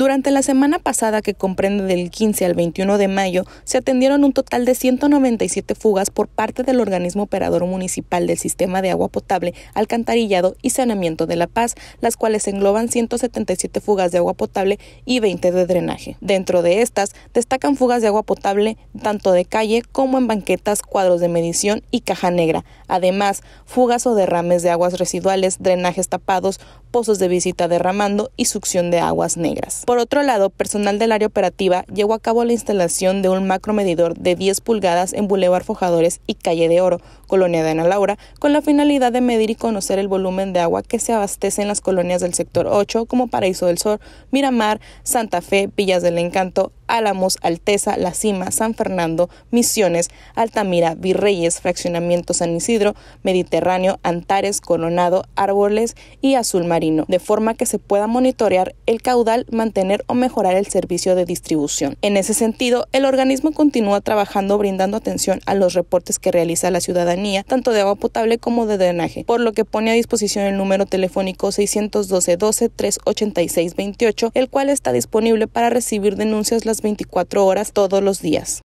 Durante la semana pasada, que comprende del 15 al 21 de mayo, se atendieron un total de 197 fugas por parte del organismo operador municipal del sistema de agua potable, alcantarillado y saneamiento de La Paz, las cuales engloban 177 fugas de agua potable y 20 de drenaje. Dentro de estas, destacan fugas de agua potable tanto de calle como en banquetas, cuadros de medición y caja negra. Además, fugas o derrames de aguas residuales, drenajes tapados, pozos de visita derramando y succión de aguas negras. Por otro lado, personal del área operativa llevó a cabo la instalación de un macromedidor de 10 pulgadas en Boulevard Fojadores y Calle de Oro, colonia de Ana Laura, con la finalidad de medir y conocer el volumen de agua que se abastece en las colonias del sector 8 como Paraíso del Sol, Miramar, Santa Fe, Villas del Encanto, Álamos, Alteza, La Cima, San Fernando, Misiones, Altamira, Virreyes, Fraccionamiento San Isidro, Mediterráneo, Antares, Coronado, Árboles y Azul Marino, de forma que se pueda monitorear el caudal, mantener o mejorar el servicio de distribución. En ese sentido, el organismo continúa trabajando brindando atención a los reportes que realiza la ciudadanía, tanto de agua potable como de drenaje, por lo que pone a disposición el número telefónico 612 12 386 28, el cual está disponible para recibir denuncias las 24 horas todos los días.